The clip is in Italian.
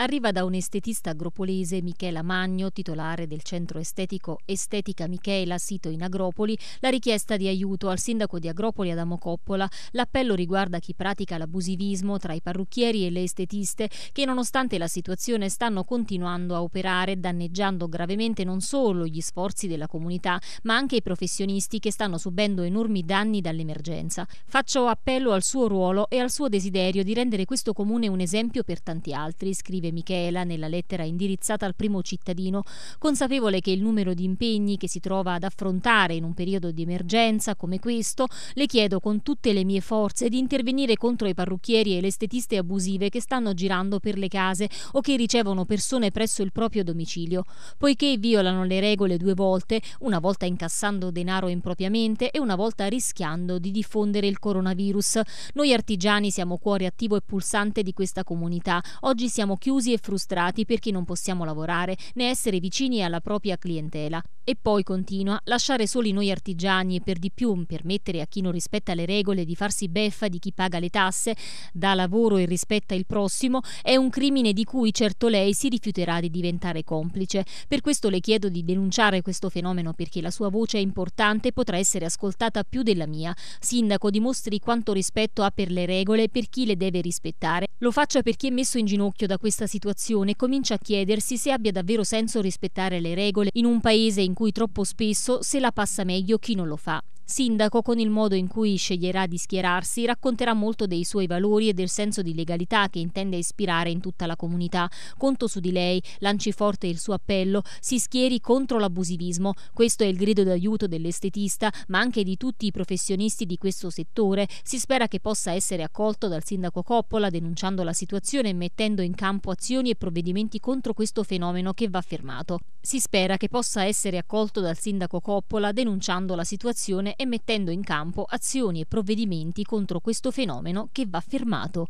arriva da un estetista agropolese Michela Magno, titolare del centro estetico Estetica Michela, sito in Agropoli, la richiesta di aiuto al sindaco di Agropoli Adamo Coppola. L'appello riguarda chi pratica l'abusivismo tra i parrucchieri e le estetiste che nonostante la situazione stanno continuando a operare, danneggiando gravemente non solo gli sforzi della comunità, ma anche i professionisti che stanno subendo enormi danni dall'emergenza. Faccio appello al suo ruolo e al suo desiderio di rendere questo comune un esempio per tanti altri, scrive scrive Michela nella lettera indirizzata al primo cittadino, consapevole che il numero di impegni che si trova ad affrontare in un periodo di emergenza come questo, le chiedo con tutte le mie forze di intervenire contro i parrucchieri e le estetiste abusive che stanno girando per le case o che ricevono persone presso il proprio domicilio, poiché violano le regole due volte, una volta incassando denaro impropriamente e una volta rischiando di diffondere il coronavirus. Noi artigiani siamo cuore attivo e pulsante di questa comunità. Oggi siamo chiusi delusi e frustrati perché non possiamo lavorare né essere vicini alla propria clientela. E poi continua, lasciare soli noi artigiani e per di più permettere a chi non rispetta le regole di farsi beffa di chi paga le tasse, dà lavoro e rispetta il prossimo, è un crimine di cui certo lei si rifiuterà di diventare complice. Per questo le chiedo di denunciare questo fenomeno perché la sua voce è importante e potrà essere ascoltata più della mia. Sindaco, dimostri quanto rispetto ha per le regole e per chi le deve rispettare. Lo faccia perché è messo in ginocchio da questa situazione comincia a chiedersi se abbia davvero senso rispettare le regole in un paese in cui troppo spesso se la passa meglio chi non lo fa. Sindaco, con il modo in cui sceglierà di schierarsi, racconterà molto dei suoi valori e del senso di legalità che intende ispirare in tutta la comunità. Conto su di lei, lanci forte il suo appello, si schieri contro l'abusivismo. Questo è il grido d'aiuto dell'estetista, ma anche di tutti i professionisti di questo settore. Si spera che possa essere accolto dal sindaco Coppola denunciando la situazione e mettendo in campo azioni e provvedimenti contro questo fenomeno che va fermato. Si spera che possa essere accolto dal sindaco Coppola denunciando la situazione e mettendo in campo azioni e provvedimenti contro questo fenomeno che va fermato